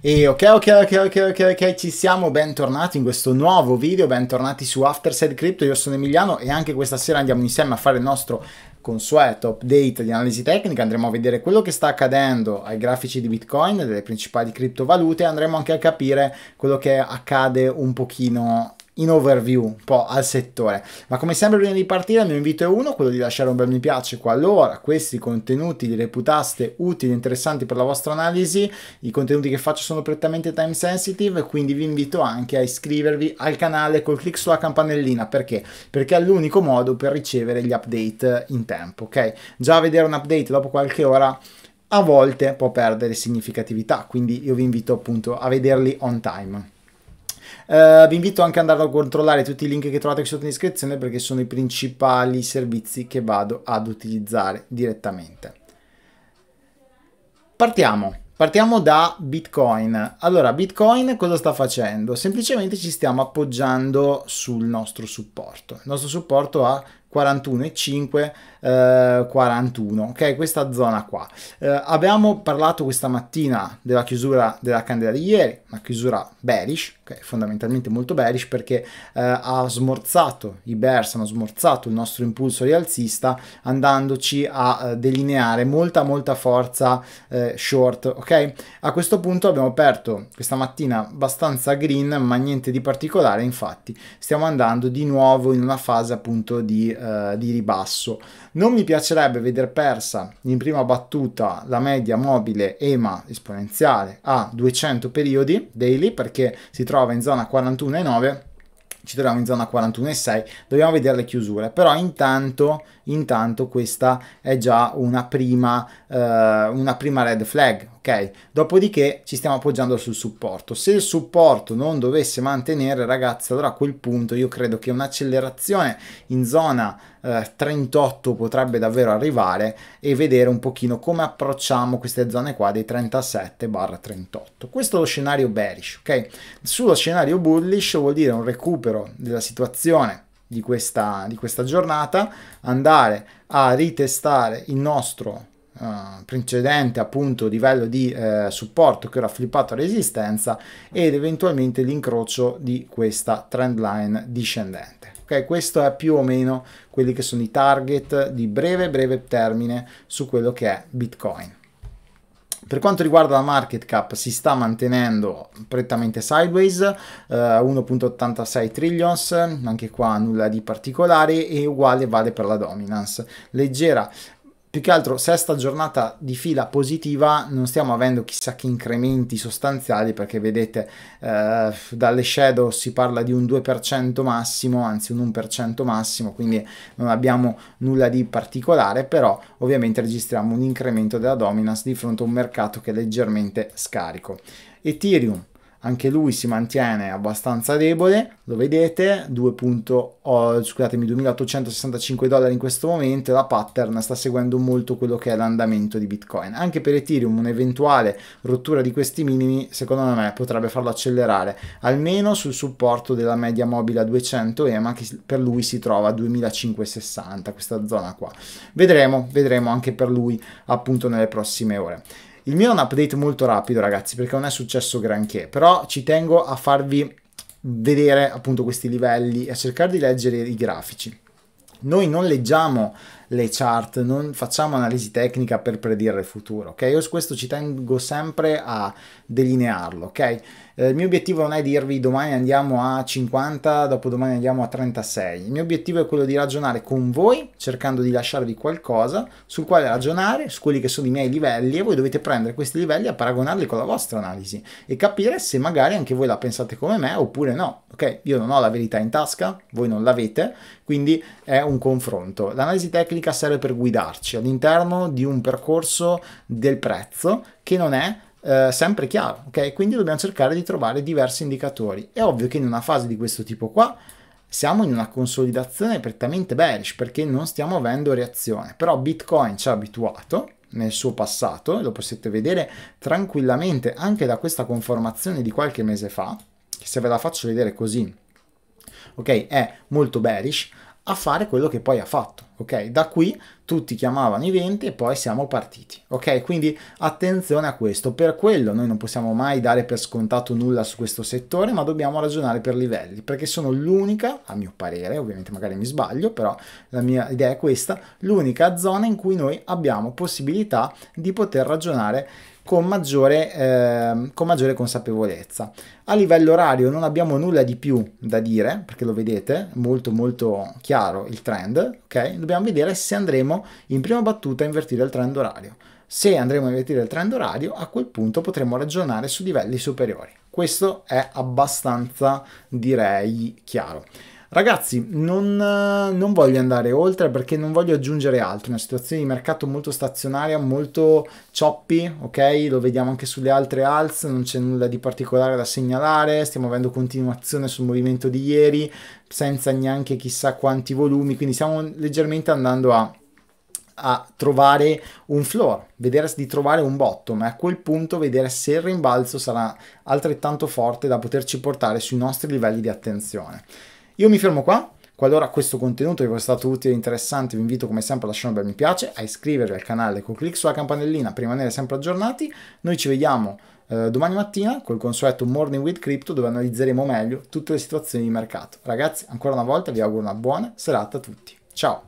E ok, ok, ok, ok, ok, ok, ci siamo, bentornati in questo nuovo video, bentornati su Afterside Crypto, io sono Emiliano e anche questa sera andiamo insieme a fare il nostro consueto update di analisi tecnica, andremo a vedere quello che sta accadendo ai grafici di Bitcoin, delle principali criptovalute e andremo anche a capire quello che accade un pochino in overview un po' al settore. Ma come sempre prima di partire il mio invito è uno, quello di lasciare un bel mi piace qualora questi contenuti li reputaste utili e interessanti per la vostra analisi. I contenuti che faccio sono prettamente time sensitive, quindi vi invito anche a iscrivervi al canale col clic sulla campanellina. Perché? Perché è l'unico modo per ricevere gli update in tempo, ok? Già vedere un update dopo qualche ora a volte può perdere significatività, quindi io vi invito appunto a vederli on time. Eh, vi invito anche ad andare a controllare tutti i link che trovate qui sotto in descrizione perché sono i principali servizi che vado ad utilizzare direttamente. Partiamo. Partiamo da Bitcoin. Allora, Bitcoin cosa sta facendo? Semplicemente ci stiamo appoggiando sul nostro supporto. Il nostro supporto ha 41,5 eh, 41, ok? Questa zona qua. Eh, abbiamo parlato questa mattina della chiusura della candela di ieri, una chiusura bearish, okay? fondamentalmente molto bearish perché eh, ha smorzato, i bears hanno smorzato il nostro impulso rialzista andandoci a eh, delineare molta molta forza eh, short, ok? A questo punto abbiamo aperto questa mattina abbastanza green, ma niente di particolare, infatti stiamo andando di nuovo in una fase appunto di, uh, di ribasso. Non mi piacerebbe vedere persa in prima battuta la media mobile EMA esponenziale a 200 periodi daily perché si trova in zona 41,9 ci troviamo in zona 41,6, dobbiamo vedere le chiusure, però intanto, intanto questa è già una prima, eh, una prima red flag, ok? Dopodiché ci stiamo appoggiando sul supporto, se il supporto non dovesse mantenere ragazzi, allora a quel punto io credo che un'accelerazione in zona 38 eh, potrebbe davvero arrivare e vedere un pochino come approcciamo queste zone qua dei 37 38 questo è lo scenario bearish ok sullo scenario bullish vuol dire un recupero della situazione di questa, di questa giornata andare a ritestare il nostro Uh, precedente appunto livello di uh, supporto che era flippato resistenza ed eventualmente l'incrocio di questa trend line discendente ok questo è più o meno quelli che sono i target di breve breve termine su quello che è bitcoin per quanto riguarda la market cap si sta mantenendo prettamente sideways, eh, 1.86 trillions, anche qua nulla di particolare e uguale vale per la dominance, leggera più che altro sesta giornata di fila positiva, non stiamo avendo chissà che incrementi sostanziali perché vedete eh, dalle shadow si parla di un 2% massimo, anzi un 1% massimo, quindi non abbiamo nulla di particolare, però ovviamente registriamo un incremento della dominance di fronte a un mercato che è leggermente scarico. Ethereum anche lui si mantiene abbastanza debole, lo vedete, 2. Oh, scusatemi, 2.865 dollari in questo momento, la pattern sta seguendo molto quello che è l'andamento di Bitcoin. Anche per Ethereum un'eventuale rottura di questi minimi, secondo me, potrebbe farlo accelerare, almeno sul supporto della media mobile a 200 EMA, che per lui si trova a 2.560, questa zona qua. Vedremo, vedremo anche per lui appunto nelle prossime ore. Il mio è un update molto rapido, ragazzi, perché non è successo granché, però ci tengo a farvi vedere appunto questi livelli e a cercare di leggere i grafici. Noi non leggiamo le chart, non facciamo analisi tecnica per predire il futuro, ok? Io su questo ci tengo sempre a delinearlo, ok? Eh, il mio obiettivo non è dirvi domani andiamo a 50, dopodomani andiamo a 36. Il mio obiettivo è quello di ragionare con voi, cercando di lasciarvi qualcosa sul quale ragionare, su quelli che sono i miei livelli e voi dovete prendere questi livelli e paragonarli con la vostra analisi e capire se magari anche voi la pensate come me oppure no, ok? Io non ho la verità in tasca, voi non l'avete, quindi è un confronto. L'analisi tecnica tecnica serve per guidarci all'interno di un percorso del prezzo che non è eh, sempre chiaro, ok? Quindi dobbiamo cercare di trovare diversi indicatori. È ovvio che in una fase di questo tipo qua siamo in una consolidazione prettamente bearish perché non stiamo avendo reazione, però Bitcoin ci ha abituato nel suo passato, lo potete vedere tranquillamente anche da questa conformazione di qualche mese fa, che se ve la faccio vedere così, ok, è molto bearish, a fare quello che poi ha fatto. Ok, da qui tutti chiamavano i 20 e poi siamo partiti. Ok, quindi attenzione a questo. Per quello noi non possiamo mai dare per scontato nulla su questo settore, ma dobbiamo ragionare per livelli, perché sono l'unica, a mio parere, ovviamente magari mi sbaglio, però la mia idea è questa, l'unica zona in cui noi abbiamo possibilità di poter ragionare con maggiore, eh, con maggiore consapevolezza. A livello orario non abbiamo nulla di più da dire, perché lo vedete, molto molto chiaro il trend, ok? Dobbiamo vedere se andremo in prima battuta a invertire il trend orario. Se andremo a invertire il trend orario, a quel punto potremo ragionare su livelli superiori. Questo è abbastanza, direi, chiaro. Ragazzi, non, eh, non, voglio andare oltre perché non voglio aggiungere altro. Una situazione di mercato molto stazionaria, molto choppy, ok? Lo vediamo anche sulle altre alz, non c'è nulla di particolare da segnalare. Stiamo avendo continuazione sul movimento di ieri, senza neanche chissà quanti volumi. Quindi stiamo leggermente andando a a trovare un floor, vedere di trovare un bottom e a quel punto vedere se il rimbalzo sarà altrettanto forte da poterci portare sui nostri livelli di attenzione. Io mi fermo qua. Qualora questo contenuto vi sia stato utile e interessante, vi invito come sempre a lasciare un bel mi piace, a iscrivervi al canale con clic sulla campanellina per rimanere sempre aggiornati. Noi ci vediamo eh, domani mattina col consueto Morning with Crypto dove analizzeremo meglio tutte le situazioni di mercato. Ragazzi, ancora una volta vi auguro una buona serata a tutti. Ciao!